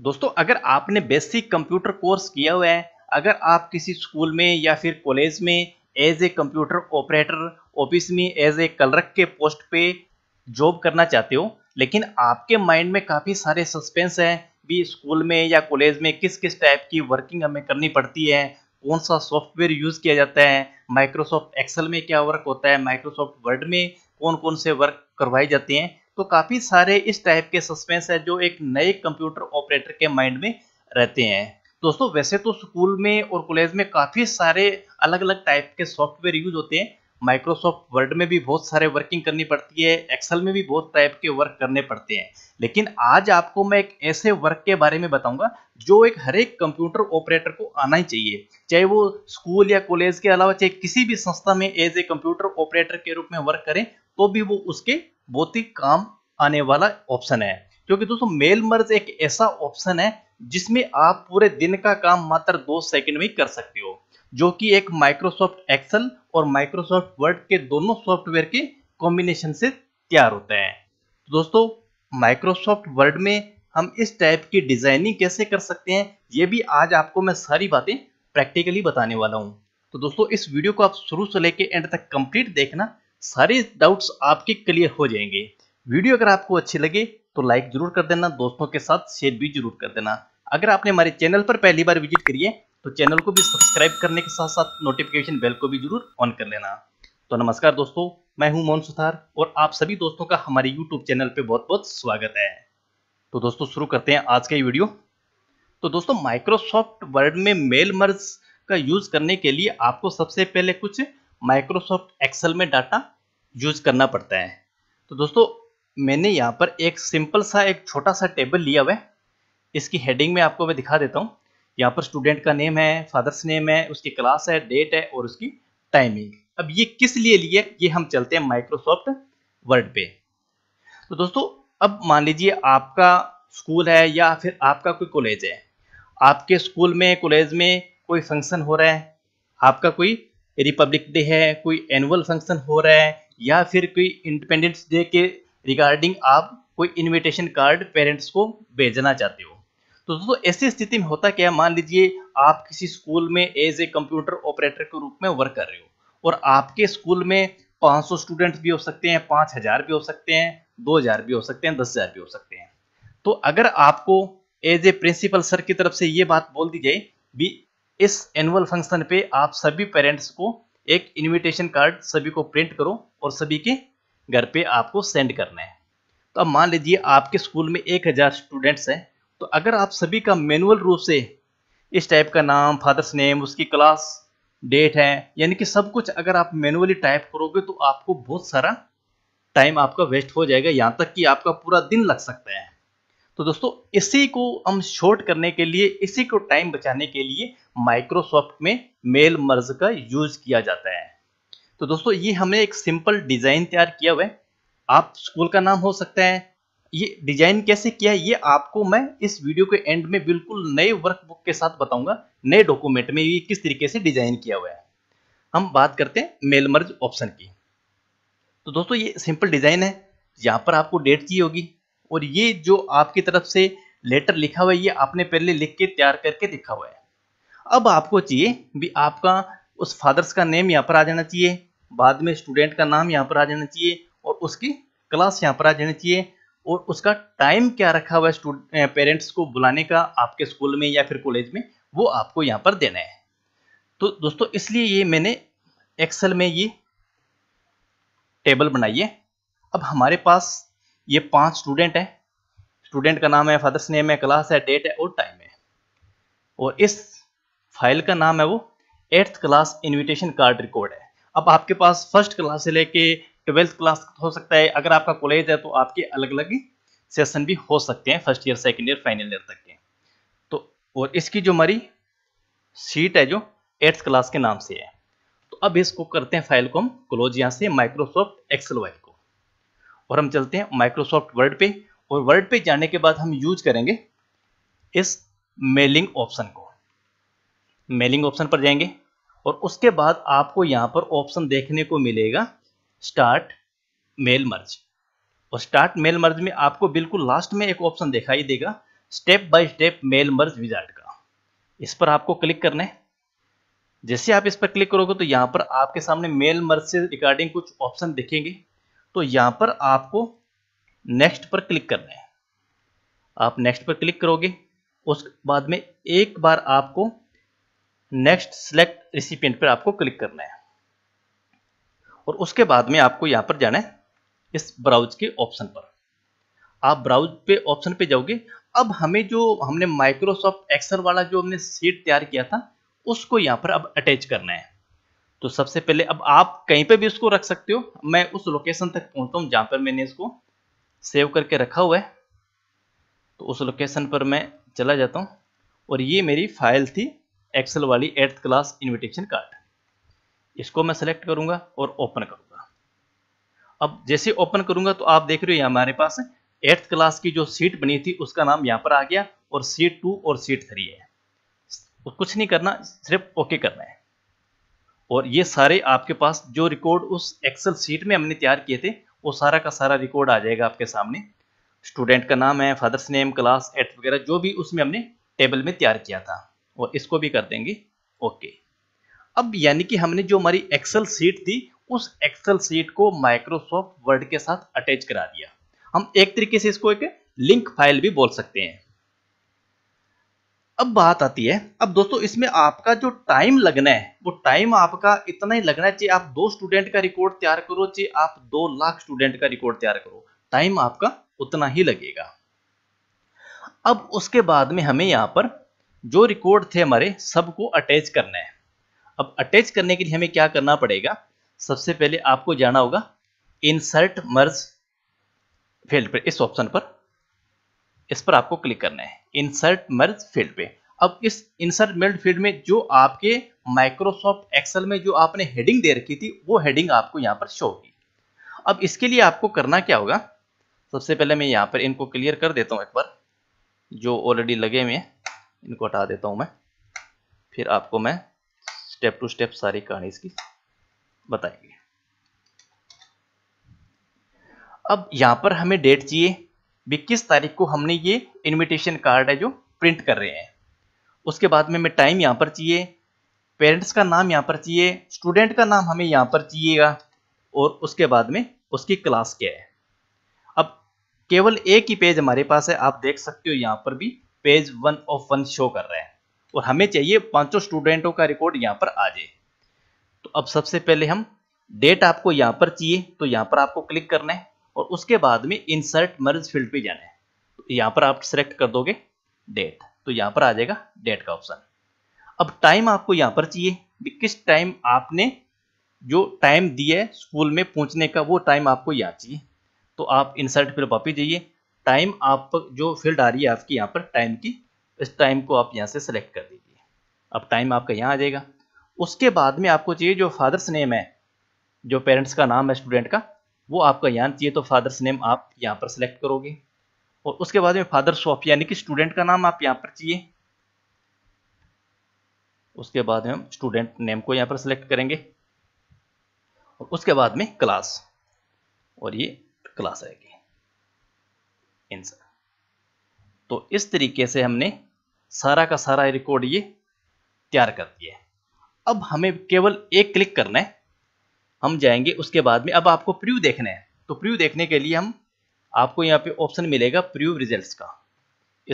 दोस्तों अगर आपने बेसिक कंप्यूटर कोर्स किया हुआ है अगर आप किसी स्कूल में या फिर कॉलेज में as a computer operator office में एज ए क्लर्क के पोस्ट पे जॉब करना चाहते हो लेकिन आपके माइंड में काफ़ी सारे सस्पेंस हैं भी स्कूल में या कॉलेज में किस किस टाइप की वर्किंग हमें करनी पड़ती है कौन सा सॉफ्टवेयर यूज़ किया जाता है माइक्रोसॉफ्ट एक्सेल में क्या वर्क होता है माइक्रोसॉफ्ट वर्ड में कौन कौन से वर्क करवाए जाते हैं तो काफ़ी सारे इस टाइप के सस्पेंस है जो एक नए कंप्यूटर ऑपरेटर के माइंड में रहते हैं दोस्तों वैसे तो स्कूल में और कॉलेज में काफ़ी सारे अलग अलग टाइप के सॉफ्टवेयर यूज होते हैं माइक्रोसॉफ्ट वर्ड में भी बहुत सारे वर्किंग करनी पड़ती है एक्सेल में भी बहुत टाइप के वर्क करने पड़ते हैं लेकिन आज आपको मैं एक ऐसे वर्क के बारे में बताऊंगा जो एक हर एक कंप्यूटर ऑपरेटर को आना ही चाहिए चाहे वो स्कूल या कॉलेज के अलावा चाहे किसी भी संस्था में एज ए कंप्यूटर ऑपरेटर के रूप में वर्क करें तो भी वो उसके बहुत ही काम आने वाला ऑप्शन है क्योंकि दोस्तों मेल मर्ज एक ऐसा ऑप्शन है जिसमें आप पूरे दिन का काम मात्र दो सेकंड में कर सकते हो जो कि एक माइक्रोसॉफ्ट एक्सेल और माइक्रोसॉफ्ट वर्ड के दोनों सॉफ्टवेयर के कॉम्बिनेशन से तैयार होते हैं तो दोस्तों माइक्रोसॉफ्ट वर्ड में हम इस टाइप की डिजाइनिंग कैसे कर सकते हैं ये भी आज आपको मैं सारी बातें प्रैक्टिकली बताने वाला हूँ तो दोस्तों इस वीडियो को आप शुरू से लेकर एंड तक कंप्लीट देखना सारे डाउट्स आपके क्लियर हो जाएंगे वीडियो अगर आपको अच्छी लगे तो लाइक जरूर कर देना दोस्तों के साथ शेयर भी जरूर कर देना अगर आपने हमारे चैनल पर पहली बार विजिट करिए तो चैनल को भी सब्सक्राइब करने के साथ साथ नोटिफिकेशन बेल को भी जरूर ऑन कर लेना तो नमस्कार दोस्तों मैं हूं मोहन सुथार और आप सभी दोस्तों का हमारे यूट्यूब चैनल पे बहुत बहुत स्वागत है तो दोस्तों शुरू करते हैं आज का वीडियो तो दोस्तों माइक्रोसॉफ्ट वर्ड में मेल मर्ज का यूज़ करने के लिए आपको सबसे पहले कुछ माइक्रोसॉफ्ट एक्सेल में डाटा यूज करना पड़ता है तो दोस्तों मैंने यहाँ पर एक सिंपल सा एक छोटा सा टेबल लिया हुआ है इसकी हेडिंग में आपको मैं दिखा देता हूँ यहाँ पर स्टूडेंट का नेम है फादर्स नेम है उसकी क्लास है डेट है और उसकी टाइमिंग अब ये किस लिए लिए ये हम चलते हैं माइक्रोसॉफ्ट वर्ड पे तो दोस्तों अब मान लीजिए आपका स्कूल है या फिर आपका कोई कॉलेज है आपके स्कूल में कॉलेज में कोई फंक्शन हो रहा है आपका कोई रिपब्लिक डे है कोई एनुअल फंक्शन हो रहा है या फिर कोई इंडिपेंडेंस डे के रिगार्डिंग आप कोई इनविटेशन कार्ड पेरेंट्स को भेजना चाहते हो तो दोस्तों ऐसी स्थिति में होता क्या मान लीजिए आप किसी स्कूल में एज ए कंप्यूटर ऑपरेटर के रूप में वर्क कर रहे हो और आपके स्कूल में 500 स्टूडेंट्स भी हो सकते हैं 5000 भी हो सकते हैं 2000 भी हो सकते हैं 10000 भी हो सकते हैं तो अगर आपको एज ए प्रिंसिपल सर की तरफ से ये बात बोल दी जाए भी इस एनुअल फंक्शन पे आप सभी पेरेंट्स को एक इनविटेशन कार्ड सभी को प्रिंट करो और सभी के घर पे आपको सेंड करना है तो अब मान लीजिए आपके स्कूल में एक हज़ार स्टूडेंट्स हैं तो अगर आप सभी का मैनुअल रूप से इस टाइप का नाम फादर्स नेम उसकी क्लास डेट है यानी कि सब कुछ अगर आप मैनुअली टाइप करोगे तो आपको बहुत सारा टाइम आपका वेस्ट हो जाएगा यहाँ तक कि आपका पूरा दिन लग सकता है तो दोस्तों इसी को हम शॉर्ट करने के लिए इसी को टाइम बचाने के लिए माइक्रोसॉफ्ट में मेल मर्ज का यूज किया जाता है तो दोस्तों ये हमने एक सिंपल डिज़ाइन तैयार किया हुआ है आप स्कूल का नाम हो सकता है ये डिजाइन कैसे किया है ये आपको मैं इस वीडियो के एंड में बिल्कुल नए वर्कबुक के साथ बताऊंगा नए डॉक्यूमेंट में ये किस तरीके से डिजाइन किया हुआ है हम बात करते हैं मेल मर्ज ऑप्शन की तो दोस्तों ये सिंपल डिजाइन है यहाँ पर आपको डेट की होगी और ये जो आपकी तरफ से लेटर लिखा हुआ है ये आपने पहले लिख के तैयार करके लिखा हुआ है अब आपको चाहिए भी आपका उस फादर्स का नेम यहाँ पर आ जाना चाहिए बाद में स्टूडेंट का नाम यहाँ पर आ जाना चाहिए और उसकी क्लास यहाँ पर आ जानी चाहिए और उसका टाइम क्या रखा हुआ है पेरेंट्स को बुलाने का आपके स्कूल में या फिर कॉलेज में वो आपको यहाँ पर देना है तो दोस्तों इसलिए ये मैंने एक्सेल में ये टेबल बनाई है अब हमारे पास ये पांच स्टूडेंट हैं स्टूडेंट का नाम है फादर्स नेम है क्लास है डेट है और टाइम है और इस फाइल का नाम है वो eighth class invitation card record है अब आपके पास फर्स्ट क्लास से लेके ट्वेल्थ क्लास हो सकता है अगर आपका कॉलेज है तो आपके अलग अलग सेशन भी हो सकते हैं first year second year final year तक के तो और इसकी जो हमारी सीट है जो एट्थ क्लास के नाम से है तो अब इसको करते हैं फाइल को हम क्लोज यहाँ से माइक्रोसॉफ्ट एक्सल वाइल को और हम चलते हैं माइक्रोसॉफ्ट वर्ड पे और वर्ड पे जाने के बाद हम यूज करेंगे इस मेलिंग ऑप्शन को मेलिंग ऑप्शन पर जाएंगे और उसके बाद आपको यहां पर ऑप्शन देखने को मिलेगा स्टार्ट मेल मर्ज और स्टार्ट मेल मर्ज में आपको बिल्कुल लास्ट में एक ऑप्शन दिखाई देगा step by step mail merge wizard का इस पर आपको क्लिक करना है जैसे आप इस पर क्लिक करोगे तो यहां पर आपके सामने मेल मर्ज से रिगार्डिंग कुछ ऑप्शन दिखेंगे तो यहां पर आपको नेक्स्ट पर क्लिक करना है आप नेक्स्ट पर क्लिक करोगे उसके बाद में एक बार आपको नेक्स्ट सिलेक्ट रिसिपियंट पर आपको क्लिक करना है और उसके बाद में आपको यहाँ पर जाना है इस ब्राउज के ऑप्शन पर आप ब्राउज पे ऑप्शन पे जाओगे अब हमें जो हमने माइक्रोसॉफ्ट एक्सेल वाला जो हमने सीट तैयार किया था उसको यहाँ पर अब अटैच करना है तो सबसे पहले अब आप कहीं पे भी उसको रख सकते हो मैं उस लोकेशन तक पहुंचता हूँ जहां पर मैंने इसको सेव करके रखा हुआ है तो उस लोकेशन पर मैं चला जाता हूँ और ये मेरी फाइल थी एक्सेल वाली एट्थ क्लास इनविटेशन कार्ड इसको मैं सेलेक्ट करूंगा और ओपन करूंगा अब जैसे ओपन करूंगा तो आप देख रहे हो हमारे पास एट्थ क्लास की जो सीट बनी थी उसका नाम यहाँ पर आ गया और सीट टू और सीट थ्री है तो कुछ नहीं करना सिर्फ ओके करना है और ये सारे आपके पास जो रिकॉर्ड उस एक्सेल सीट में हमने तैयार किए थे वो सारा का सारा रिकॉर्ड आ जाएगा आपके सामने स्टूडेंट का नाम है फादर्स नेम क्लास एट वगैरह जो भी उसमें हमने टेबल में तैयार किया था और इसको भी कर देंगे ओके अब यानी कि हमने जो हमारी एक्सेल सीट थी उस एक्सेल सीट को माइक्रोसॉफ्ट वर्ड के साथ अटैच करा दिया हम एक तरीके से इसको एक लिंक फाइल भी बोल सकते हैं अब बात आती है अब दोस्तों इसमें आपका जो टाइम लगना है वो टाइम आपका इतना ही लगना है चाहे आप दो स्टूडेंट का रिकॉर्ड तैयार करो चाहे आप दो लाख स्टूडेंट का रिकॉर्ड तैयार करो टाइम आपका उतना ही लगेगा अब उसके बाद में हमें यहां पर जो रिकॉर्ड थे हमारे सबको अटैच करना है अब अटैच करने के लिए हमें क्या करना पड़ेगा सबसे पहले आपको जाना होगा इंसर्ट मर्ज फील्ड पर इस ऑप्शन पर इस पर आपको क्लिक करना है इंसर्ट मर्ज फील्ड पे अब इस इंसर्ट मर्ज फील्ड में जो आपके माइक्रोसॉफ्ट एक्सेल में जो आपने हेडिंग दे रखी थी वो हेडिंग आपको यहां पर शो होगी अब इसके लिए आपको करना क्या होगा सबसे पहले मैं यहां पर इनको क्लियर कर देता हूं एक बार जो ऑलरेडी लगे हुए हैं इनको हटा देता हूँ मैं फिर आपको मैं स्टेप टू स्टेप सारी कहानी इसकी बताएंगे अब यहाँ पर हमें डेट चाहिए भी किस तारीख को हमने ये इनविटेशन कार्ड है जो प्रिंट कर रहे हैं उसके बाद में हमें टाइम यहाँ पर चाहिए पेरेंट्स का नाम यहाँ पर चाहिए स्टूडेंट का नाम हमें यहाँ पर चाहिएगा और उसके बाद में उसकी क्लास क्या है अब केवल एक ही पेज हमारे पास है आप देख सकते हो यहाँ पर भी page one of one show कर रहे हैं और हमें चाहिए पांचों स्टूडेंटों का रिकॉर्ड यहाँ पर आ जाए तो अब सबसे पहले हम डेट आपको यहाँ पर चाहिए तो यहाँ पर आपको क्लिक करना है और उसके बाद में इंसर्ट मर्ज फील्ड पे जाना है तो यहाँ पर आप सिलेक्ट कर दोगे डेट तो यहाँ पर आ जाएगा डेट का ऑप्शन अब टाइम आपको यहाँ पर चाहिए किस टाइम आपने जो टाइम दिया है स्कूल में पहुंचने का वो टाइम आपको यहाँ चाहिए तो आप इंसर्ट पर वापिस जाइए टाइम आप जो फील्ड आ रही है आपकी यहाँ पर टाइम की इस टाइम को आप यहाँ से सेलेक्ट कर दीजिए अब टाइम आपका यहाँ आ जाएगा उसके बाद में आपको चाहिए जो फादर्स नेम है जो पेरेंट्स का नाम है स्टूडेंट का वो आपका यहाँ चाहिए तो फादर्स नेम आप यहाँ पर सिलेक्ट करोगे और उसके बाद में फादर्स ऑफ यानी कि स्टूडेंट का नाम आप यहाँ पर चाहिए उसके बाद में हम स्टूडेंट नेम को यहाँ पर सिलेक्ट करेंगे और उसके बाद में क्लास और ये क्लास आएगी आंसर तो इस तरीके से हमने सारा का सारा रिकॉर्ड ये तैयार कर दिया है अब हमें केवल एक क्लिक करना है हम जाएंगे उसके बाद में अब आपको प्रीव्यू देखना है तो प्रीव्यू देखने के लिए हम आपको यहाँ पे ऑप्शन मिलेगा प्रीव्यू रिजल्ट्स का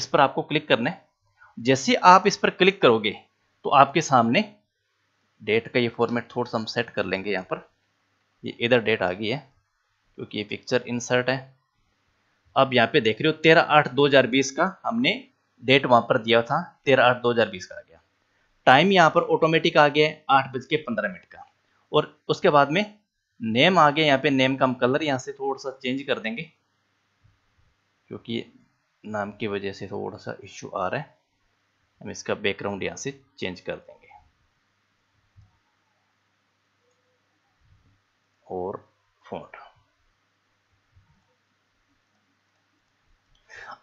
इस पर आपको क्लिक करना है जैसे आप इस पर क्लिक करोगे तो आपके सामने डेट का ये फॉर्मेट थोड़ा सा हम सेट कर लेंगे यहाँ पर ये इधर डेट आ गई है क्योंकि ये पिक्चर इंसर्ट है अब यहाँ पे देख रहे हो तेरह आठ दो हजार बीस का हमने डेट वहां पर दिया था तेरह आठ दो हजार बीस का आ गया टाइम यहाँ पर ऑटोमेटिक आ गया आठ बज के पंद्रह मिनट का और उसके बाद में नेम आ गया यहाँ पे नेम का हम कलर यहाँ से थोड़ा सा चेंज कर देंगे क्योंकि नाम की वजह से थोड़ा सा इश्यू आ रहा है हम इसका बैकग्राउंड यहाँ से चेंज कर देंगे और फोट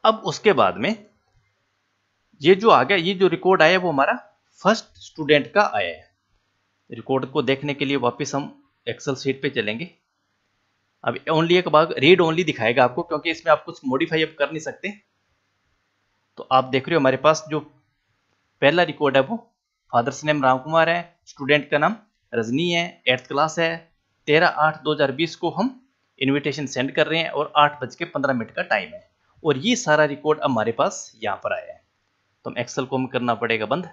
अब उसके बाद में ये जो आ गया ये जो रिकॉर्ड आया वो हमारा फर्स्ट स्टूडेंट का आया है रिकॉर्ड को देखने के लिए वापस हम एक्सेल सीट पे चलेंगे अब ओनली एक बार रीड ओनली दिखाएगा आपको क्योंकि इसमें आप कुछ मॉडिफाई अब कर नहीं सकते तो आप देख रहे हो हमारे पास जो पहला रिकॉर्ड है वो फादर्स नेम राम कुमार है स्टूडेंट का नाम रजनी है एट्थ क्लास है तेरह आठ दो हजार बीस को हम इनविटेशन सेंड कर रहे हैं और आठ बज के पंद्रह मिनट का टाइम है और ये सारा रिकॉर्ड अब हमारे पास यहाँ पर आया है तो हम एक्सेल को हम करना पड़ेगा बंद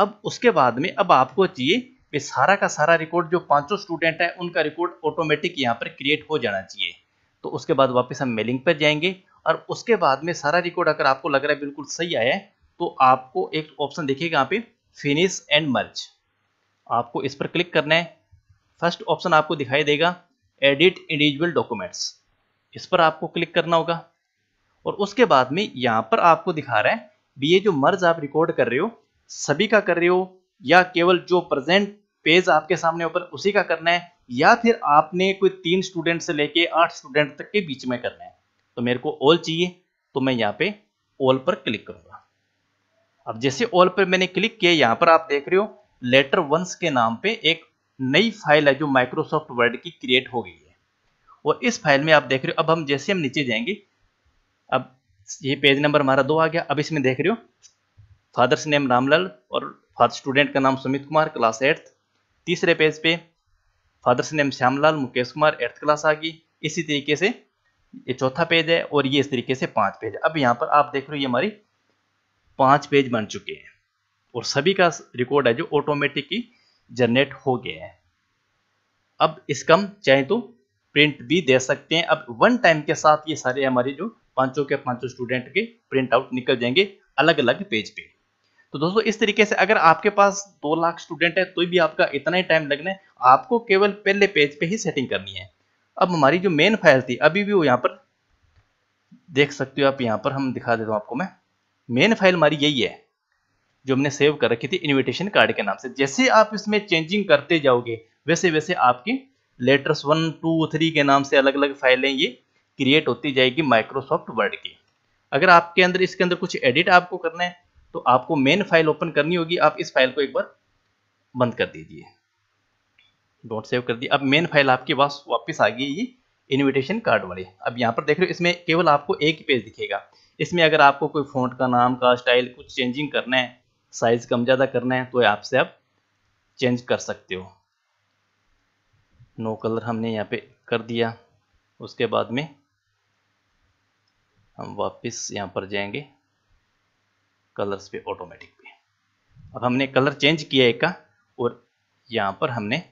अब उसके बाद में अब आपको चाहिए कि सारा का सारा रिकॉर्ड जो पांचों स्टूडेंट है उनका रिकॉर्ड ऑटोमेटिक यहाँ पर क्रिएट हो जाना चाहिए तो उसके बाद वापस हम मेलिंग पर जाएंगे और उसके बाद में सारा रिकॉर्ड अगर आपको लग रहा है बिल्कुल सही आया है तो आपको एक ऑप्शन देखिएगा यहाँ पे फिनिश एंड मर्ज आपको इस पर क्लिक करना है फर्स्ट ऑप्शन आपको दिखाई देगा एडिट इंडिविजुअल डॉक्यूमेंट्स इस पर आपको क्लिक करना होगा और उसके बाद में यहां पर आपको दिखा रहे हैं भी ये जो मर्ज आप रिकॉर्ड कर रहे हो सभी का कर रहे हो या केवल जो प्रेजेंट पेज आपके सामने ऊपर उसी का करना है या फिर आपने कोई तीन स्टूडेंट से लेके आठ स्टूडेंट तक के बीच में करना है तो मेरे को ऑल चाहिए तो मैं यहाँ पे ऑल पर क्लिक करूंगा अब जैसे ऑल पर मैंने क्लिक किया यहाँ पर आप देख रहे हो लेटर वंस के नाम पे एक नई फाइल है जो माइक्रोसॉफ्ट वर्ड की क्रिएट हो गई है और इस फाइल में आप देख रहे हो अब हम जैसे हम नीचे जाएंगे अब ये पेज नंबर हमारा दो आ गया अब इसमें देख रहे हो फादर्स नेम रामलाल और फादर स्टूडेंट का नाम सुमित कुमार क्लास एट्थ तीसरे पेज पे father's name Shyamlal Mukesh Kumar eighth class आ गई इसी तरीके से ये चौथा पेज है और ये इस तरीके से पांच पेज अब यहाँ पर आप देख रहे हो ये हमारी पांच पेज बन चुके हैं और सभी का रिकॉर्ड है जो ऑटोमेटिक ही जनरेट हो गए हैं अब इसका हम चाहे तो प्रिंट भी दे सकते हैं अब वन टाइम के साथ ये सारे हमारे जो पांचों के पांचों स्टूडेंट के प्रिंट आउट निकल जाएंगे अलग अलग पेज पे तो दोस्तों इस तरीके से अगर आपके पास दो लाख स्टूडेंट है तो भी आपका इतना ही टाइम लगना है आपको केवल पहले पेज पे ही सेटिंग करनी है अब हमारी जो मेन फाइल थी अभी भी वो यहाँ पर देख सकते हो आप यहाँ पर हम दिखा देता हूँ आपको मैं मेन फाइल हमारी यही है जो हमने सेव कर रखी थी इन्विटेशन कार्ड के नाम से जैसे आप इसमें चेंजिंग करते जाओगे वैसे वैसे आपकी लेटर्स वन टू थ्री के नाम से अलग अलग फाइलें ये क्रिएट होती जाएगी माइक्रोसॉफ्ट वर्ड की अगर आपके अंदर इसके अंदर कुछ एडिट आपको करना है तो आपको मेन फाइल ओपन करनी होगी आप इस फाइल को एक बार बंद कर दीजिए डोंट सेव कर दिए अब मेन फाइल आपके पास वापस आ गई ये कार्ड वाली अब यहाँ पर देख रहे हो इसमें केवल आपको एक ही पेज दिखेगा इसमें अगर आपको कोई फ़ॉन्ट का नाम का स्टाइल कुछ चेंजिंग करना है साइज़ कम ज़्यादा करना है तो आपसे आप चेंज कर सकते हो नो कलर हमने यहाँ पे कर दिया उसके बाद में हम वापस यहाँ पर जाएंगे कलर्स पे ऑटोमेटिक पे अब हमने कलर चेंज किया एक का और यहाँ पर हमने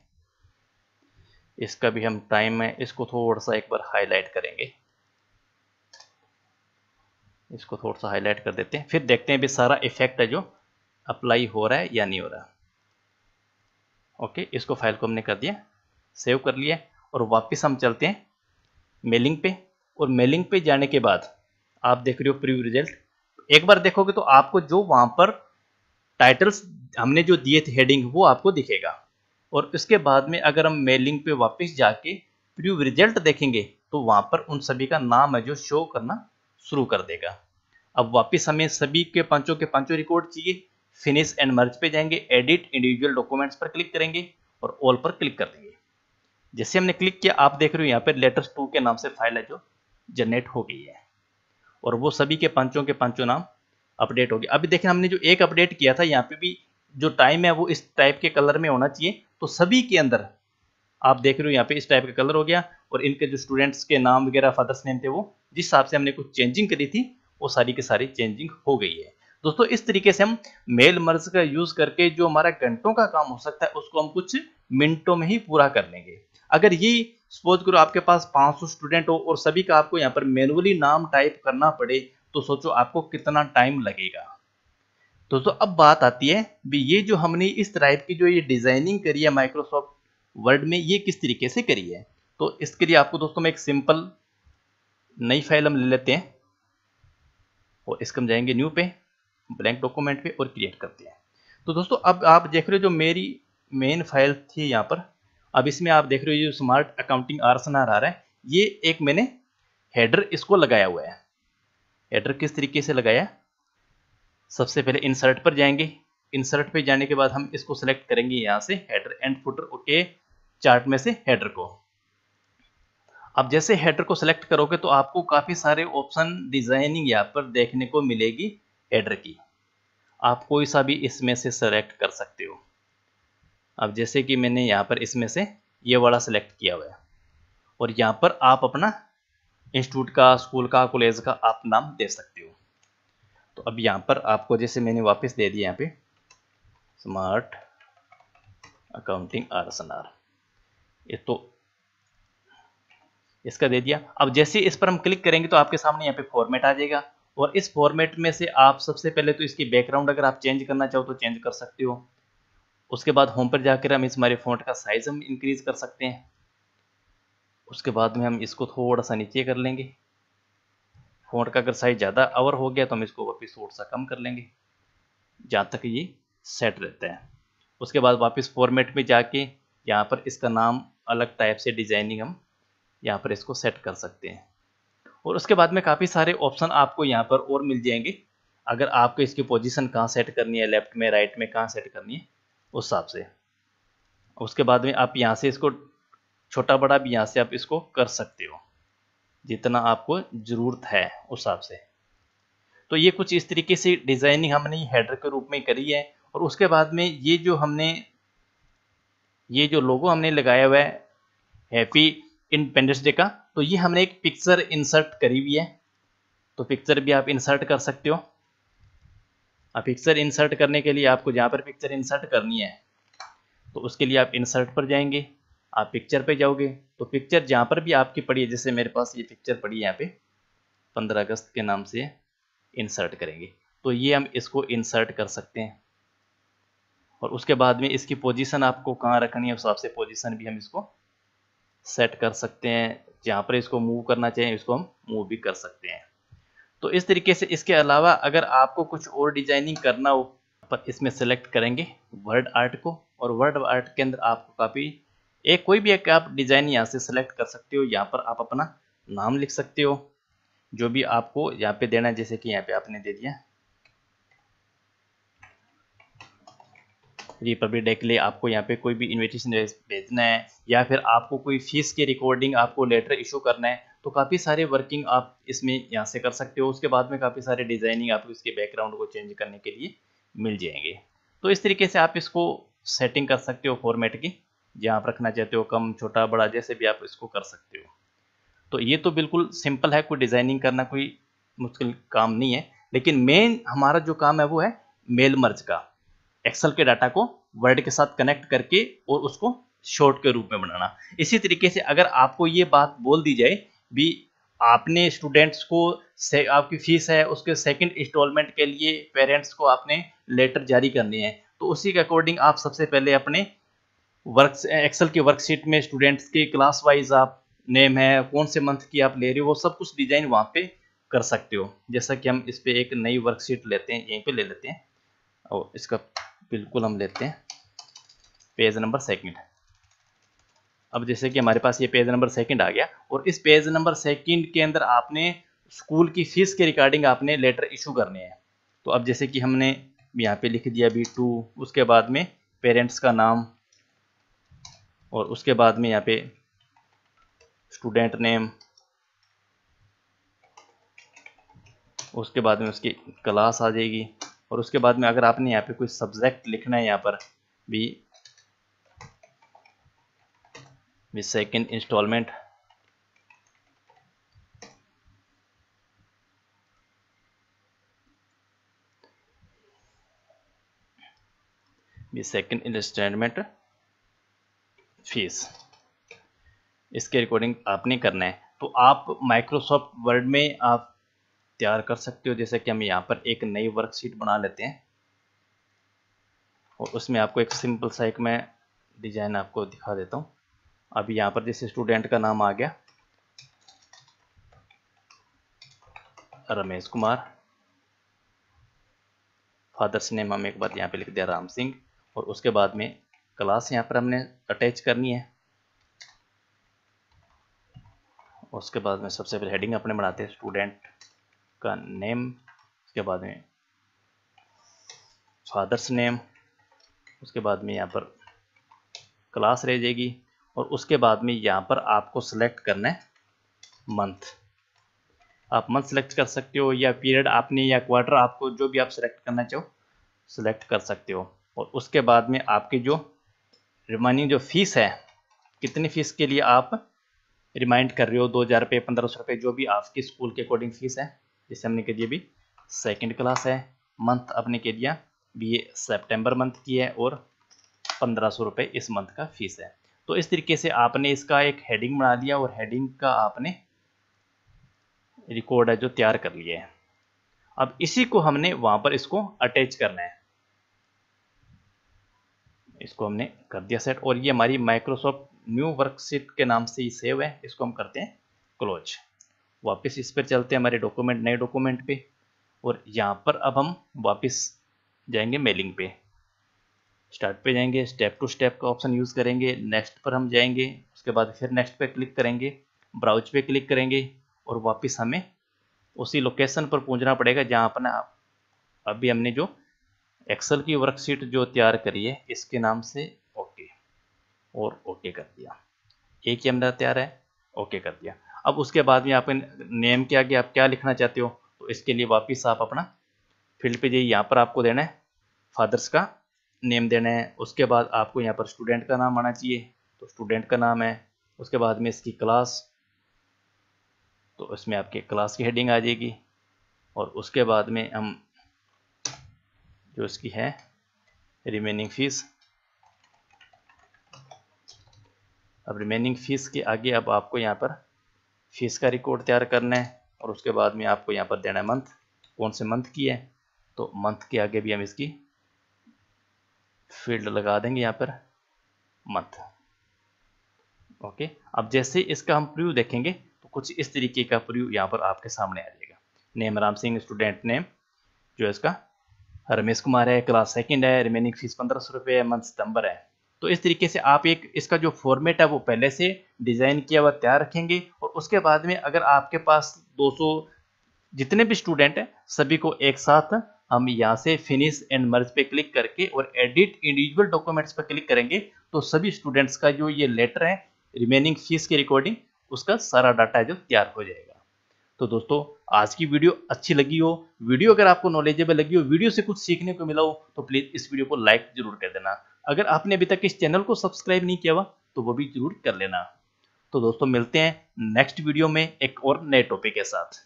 इसका भी हम टाइम है इसको थोड़ा सा एक बार हाईलाइट करेंगे इसको थोड़ा सा हाईलाइट कर देते हैं फिर देखते हैं भी सारा इफेक्ट है जो अप्लाई हो रहा है या नहीं हो रहा ओके इसको फाइल को हमने कर दिया सेव कर लिया और वापस हम चलते हैं मेलिंग पे और मेलिंग पे जाने के बाद आप देख रहे हो प्रीव्यू रिजल्ट एक बार देखोगे तो आपको जो वहां पर टाइटल्स हमने जो दिए थे हेडिंग वो आपको दिखेगा और उसके बाद में अगर हम मेलिंग पे वापस जाके प्रीव्यू रिजल्ट देखेंगे तो वहां पर उन सभी का नाम है जो शो करना शुरू कर देगा अब वापस हमें सभी के पांचों के पांचों रिकॉर्ड चाहिए फिनिश एंड मर्ज पे जाएंगे एडिट इंडिविजुअल डॉक्यूमेंट्स पर क्लिक करेंगे और ऑल पर क्लिक कर देंगे जैसे हमने क्लिक किया आप देख रहे हो यहाँ पर लेटर्स टू के नाम से फाइल है जो जनरेट हो गई है और वो सभी के पांचों के पांचों नाम अपडेट हो गए अभी देखें हमने जो एक अपडेट किया था यहाँ पे भी जो टाइम है वो इस टाइप के कलर में होना चाहिए तो सभी के अंदर आप देख रहे हो यहाँ पे इस टाइप का कलर हो गया और इनके जो स्टूडेंट्स के नाम वगैरह फादर्स नेम थे वो जिस हिसाब से हमने कुछ चेंजिंग करी थी वो सारी की सारी चेंजिंग हो गई है दोस्तों इस तरीके से हम मेल मर्ज का यूज करके जो हमारा घंटों का काम हो सकता है उसको हम कुछ मिनटों में ही पूरा कर लेंगे अगर ये सपोज करो आपके पास 500 स्टूडेंट हो और सभी का आपको यहाँ पर मैनुअली नाम टाइप करना पड़े तो सोचो आपको कितना टाइम लगेगा दोस्तों तो अब बात आती है भी ये जो हमने इस टाइप की जो ये डिज़ाइनिंग करी है माइक्रोसॉफ्ट वर्ड में ये किस तरीके से करी है तो इसके लिए आपको दोस्तों मैं एक सिंपल नई फाइल हम ले लेते हैं और इसके हम जाएंगे न्यू पे ब्लैंक डॉक्यूमेंट पे और क्रिएट करते हैं तो दोस्तों अब आप देख रहे हो जो मेरी मेन फाइल थी यहाँ पर अब इसमें आप देख रहे हो ये स्मार्ट अकाउंटिंग आरसनार आ रहा है ये एक मैंने हेडर इसको लगाया हुआ है हेडर किस तरीके से लगाया सबसे पहले इंसर्ट पर जाएंगे इंसर्ट पे जाने के बाद हम इसको सेलेक्ट करेंगे यहाँ से header and footer okay chart में से हेडर को अब जैसे हेडर को सेलेक्ट करोगे तो आपको काफ़ी सारे ऑप्शन डिज़ाइनिंग यहाँ पर देखने को मिलेगी हेडर की आप कोई सा भी इसमें से सेलेक्ट कर सकते हो अब जैसे कि मैंने यहाँ पर इसमें से ये वाला सेलेक्ट किया हुआ है और यहाँ पर आप अपना इंस्टीट्यूट का स्कूल का कॉलेज का आप नाम दे सकते हो तो अब यहाँ पर आपको जैसे मैंने वापस दे दिया यहाँ पे स्मार्ट अकाउंटिंग आर एस ये तो इसका दे दिया अब जैसे इस पर हम क्लिक करेंगे तो आपके सामने यहाँ पे फॉर्मेट आ जाएगा और इस फॉर्मेट में से आप सबसे पहले तो इसकी बैकग्राउंड अगर आप चेंज करना चाहो तो चेंज कर सकते हो उसके बाद होम पर जाकर हम इस हमारे फ़ॉन्ट का साइज़ हम इंक्रीज़ कर सकते हैं उसके बाद में हम इसको थोड़ा सा नीचे कर लेंगे फ़ॉन्ट का अगर साइज़ ज़्यादा आवर हो गया तो हम इसको वापस थोड़ा सा कम कर लेंगे जहाँ तक ये सेट रहता है उसके बाद वापस फॉर्मेट में जाके यहाँ पर इसका नाम अलग टाइप से डिज़ाइनिंग हम यहाँ पर इसको सेट कर सकते हैं और उसके बाद में काफ़ी सारे ऑप्शन आपको यहाँ पर और मिल जाएंगे अगर आपको इसकी पोजीशन कहाँ सेट करनी है लेफ्ट में राइट में कहाँ सेट करनी है उस हिसाब से उसके बाद में आप यहाँ से इसको छोटा बड़ा भी यहाँ से आप इसको कर सकते हो जितना आपको ज़रूरत है उस हिसाब से तो ये कुछ इस तरीके से डिज़ाइनिंग हमने हेडर के रूप में करी है और उसके बाद में ये जो हमने ये जो लोगो हमने लगाया हुआ हैप्पी इंडिपेंडेंस डे का तो ये हमने एक पिक्चर इंसर्ट करी हुई है तो पिक्चर भी आप इंसर्ट कर सकते हो अब पिक्चर इंसर्ट करने के लिए आपको जहाँ पर पिक्चर इंसर्ट करनी है तो उसके लिए आप इंसर्ट पर जाएंगे आप पिक्चर पे जाओगे तो पिक्चर जहाँ पर भी आपकी पड़ी है जैसे मेरे पास ये पिक्चर पड़ी है यहाँ पे 15 अगस्त के नाम से इंसर्ट करेंगे तो ये हम इसको इंसर्ट कर सकते हैं और उसके बाद में इसकी पोजीशन आपको कहाँ रखनी है उस हिसाब से पोजिशन भी हम इसको सेट कर सकते हैं जहाँ पर इसको मूव करना चाहिए इसको हम मूव भी कर सकते हैं तो इस तरीके से इसके अलावा अगर आपको कुछ और डिजाइनिंग करना हो पर इसमें सेलेक्ट करेंगे वर्ड आर्ट को और वर्ड आर्ट के अंदर आपको काफ़ी एक कोई भी एक आप डिज़ाइन यहाँ से सेलेक्ट कर सकते हो यहाँ पर आप अपना नाम लिख सकते हो जो भी आपको यहाँ पे देना है जैसे कि यहाँ पे आपने दे दिया रिपब्लिक डे के लिए आपको यहाँ पे कोई भी इनविटेशन भेजना है या फिर आपको कोई फीस की रिकॉर्डिंग आपको लेटर इशू करना है तो काफ़ी सारे वर्किंग आप इसमें यहाँ से कर सकते हो उसके बाद में काफ़ी सारे डिज़ाइनिंग आपको इसके बैकग्राउंड को चेंज करने के लिए मिल जाएंगे तो इस तरीके से आप इसको सेटिंग कर सकते हो फॉर्मेट की जहाँ आप रखना चाहते हो कम छोटा बड़ा जैसे भी आप इसको कर सकते हो तो ये तो बिल्कुल सिंपल है कोई डिज़ाइनिंग करना कोई मुश्किल काम नहीं है लेकिन मेन हमारा जो काम है वो है मेल मर्ज का एक्सेल के डाटा को वर्ड के साथ कनेक्ट करके और उसको शॉर्ट के रूप में बनाना इसी तरीके से अगर आपको ये बात बोल दी जाए भी आपने स्टूडेंट्स को से आपकी फीस है उसके सेकंड इंस्टॉलमेंट के लिए पेरेंट्स को आपने लेटर जारी करनी है तो उसी के अकॉर्डिंग आप सबसे पहले अपने वर्क एक्सेल की वर्कशीट में स्टूडेंट्स के क्लास वाइज आप नेम है कौन से मंथ की आप ले रहे हो वो सब कुछ डिजाइन वहाँ पे कर सकते हो जैसा कि हम इस पर एक नई वर्कशीट लेते हैं यहीं पे ले लेते हैं और इसका बिल्कुल हम लेते हैं पेज नंबर है अब जैसे कि हमारे पास ये पेज नंबर सेकंड आ गया और इस पेज नंबर सेकंड के अंदर आपने स्कूल की फीस के रिगार्डिंग आपने लेटर इशू करने हैं तो अब जैसे कि हमने यहाँ पे लिख दिया बी टू उसके बाद में पेरेंट्स का नाम और उसके बाद में यहाँ पे स्टूडेंट नेम उसके बाद में उसकी क्लास आ जाएगी और उसके बाद में अगर आपने यहाँ पे कोई सब्जेक्ट लिखना है यहाँ पर भी with second installment with second installment fees इसके रिकॉर्डिंग आपने करना है तो आप माइक्रोसॉफ्ट वर्ड में आप तैयार कर सकते हो जैसे कि हम यहाँ पर एक नई वर्कशीट बना लेते हैं और उसमें आपको एक सिंपल सा एक मैं डिज़ाइन आपको दिखा देता हूँ अभी यहाँ पर जैसे स्टूडेंट का नाम आ गया रमेश कुमार फादर्स नेम हम एक बार यहाँ पे लिख दिया राम सिंह और उसके बाद में क्लास यहाँ पर हमने अटैच करनी है उसके बाद में सबसे पहले हेडिंग अपने बनाते हैं स्टूडेंट का नेम उसके बाद में फादर्स नेम उसके बाद में यहाँ पर क्लास रह जाएगी और उसके बाद में यहाँ पर आपको सिलेक्ट करना है मंथ आप मंथ सेलेक्ट कर सकते हो या पीरियड आपने या क्वार्टर आपको जो भी आप सेलेक्ट करना चाहो सेलेक्ट कर सकते हो और उसके बाद में आपकी जो रिमाइनिंग जो फीस है कितनी फीस के लिए आप रिमाइंड कर रहे हो दो हज़ार रुपये पंद्रह सौ रुपये जो भी आपकी स्कूल के अकॉर्डिंग फीस है जैसे हमने कहिए भी सेकेंड क्लास है मंथ आपने कह दिया बी ए सेप्टेम्बर मंथ की है और पंद्रह सौ रुपये इस मंथ का फीस है तो इस तरीके से आपने इसका एक हेडिंग बना लिया और हेडिंग का आपने रिकॉर्ड है जो तैयार कर लिया है अब इसी को हमने वहां पर इसको अटैच करना है इसको हमने कर दिया सेट और ये हमारी माइक्रोसॉफ्ट न्यू वर्कशीट के नाम से ही सेव है इसको हम करते हैं क्लोज वापस इस पर चलते हैं हमारे डॉक्यूमेंट नए डॉक्यूमेंट पे और यहाँ पर अब हम वापस जाएंगे मेलिंग पे स्टार्ट पे जाएंगे स्टेप टू स्टेप का ऑप्शन यूज़ करेंगे नेक्स्ट पर हम जाएंगे उसके बाद फिर नेक्स्ट पे क्लिक करेंगे ब्राउज पे क्लिक करेंगे और वापस हमें उसी लोकेशन पर पहुंचना पड़ेगा जहां अपना अभी हमने जो एक्सेल की वर्कशीट जो तैयार करी है इसके नाम से ओके और ओके कर दिया एक ही हमारा तैयार है ओके कर दिया अब उसके बाद में आप नेम के आगे आप क्या लिखना चाहते हो तो इसके लिए वापिस आप अपना फील्ड पे जाइए यहाँ पर आपको देना है फादर्स का नेम देना है उसके बाद आपको यहाँ पर स्टूडेंट का नाम आना चाहिए तो स्टूडेंट का नाम है उसके बाद में इसकी क्लास तो इसमें आपके क्लास की हेडिंग आ जाएगी और उसके बाद में हम जो इसकी है रिमेनिंग फीस अब रिमेनिंग फीस के आगे अब आपको यहाँ पर फीस का रिकॉर्ड तैयार करना है और उसके बाद में आपको यहाँ पर देना है मंथ कौन से मंथ की है तो मंथ के आगे भी हम इसकी फील्ड लगा देंगे यहाँ पर मंथ ओके अब जैसे इसका हम प्रीव्यू देखेंगे तो कुछ इस तरीके का प्रव्यू यहाँ पर आपके सामने आ जाएगा name Ram Singh student name जो इसका रमेश कुमार है क्लास सेकंड है रिमेनिंग फीस पंद्रह सौ रुपये है मंथ सितंबर है तो इस तरीके से आप एक इसका जो फॉर्मेट है वो पहले से डिज़ाइन किया हुआ तैयार रखेंगे और उसके बाद में अगर आपके पास 200 जितने भी स्टूडेंट हैं सभी को एक साथ हम यहाँ से फिनिश एंड मर्ज पे क्लिक करके और एडिट इंडिविजुअल डॉक्यूमेंट्स पर क्लिक करेंगे तो सभी स्टूडेंट्स का जो ये लेटर है रिमेनिंग फीस की रिकॉर्डिंग उसका सारा डाटा जो तैयार हो जाएगा तो दोस्तों आज की वीडियो अच्छी लगी हो वीडियो अगर आपको नॉलेजेबल लगी हो वीडियो से कुछ सीखने को मिला हो तो प्लीज़ इस वीडियो को लाइक जरूर कर देना अगर आपने अभी तक इस चैनल को सब्सक्राइब नहीं किया हुआ तो वो भी जरूर कर लेना तो दोस्तों मिलते हैं नेक्स्ट वीडियो में एक और नए टॉपिक के साथ